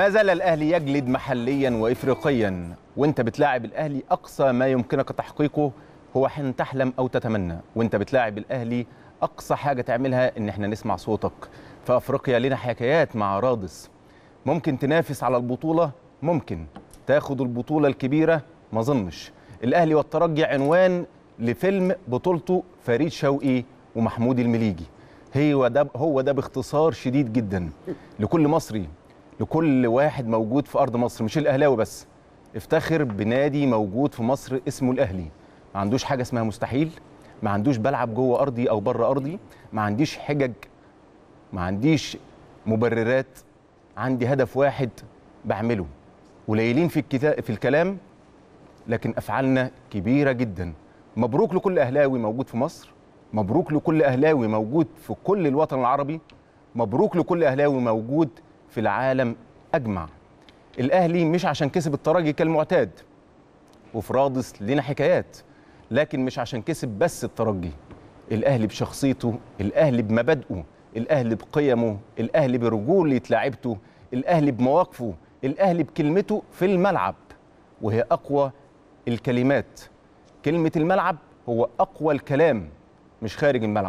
ما زال الأهلي يجلد محليا وإفريقيا وانت بتلاعب الأهلي أقصى ما يمكنك تحقيقه هو حين تحلم أو تتمنى وانت بتلاعب الأهلي أقصى حاجة تعملها إن احنا نسمع صوتك في أفريقيا لنا حكايات مع رادس ممكن تنافس على البطولة ممكن تاخد البطولة الكبيرة ما ظنش الأهلي والترجي عنوان لفيلم بطولته فريد شوقي ومحمود المليجي هو ده هو ده باختصار شديد جدا لكل مصري لكل واحد موجود في ارض مصر مش الاهلاوي بس افتخر بنادي موجود في مصر اسمه الاهلي ما عندوش حاجه اسمها مستحيل ما عندوش بلعب جوه ارضي او بره ارضي ما عنديش حجج ما عنديش مبررات عندي هدف واحد بعمله قليلين في الكتاب في الكلام لكن افعالنا كبيره جدا مبروك لكل اهلاوي موجود في مصر مبروك لكل اهلاوي موجود في كل الوطن العربي مبروك لكل اهلاوي موجود في العالم أجمع الأهلي مش عشان كسب الترجي كالمعتاد وفي رادس لنا حكايات لكن مش عشان كسب بس الترجي الأهلي بشخصيته الأهلي بمبادئه الأهلي بقيمه الأهلي برجولة لعبته الأهلي بمواقفه الأهلي بكلمته في الملعب وهي أقوى الكلمات كلمة الملعب هو أقوى الكلام مش خارج الملعب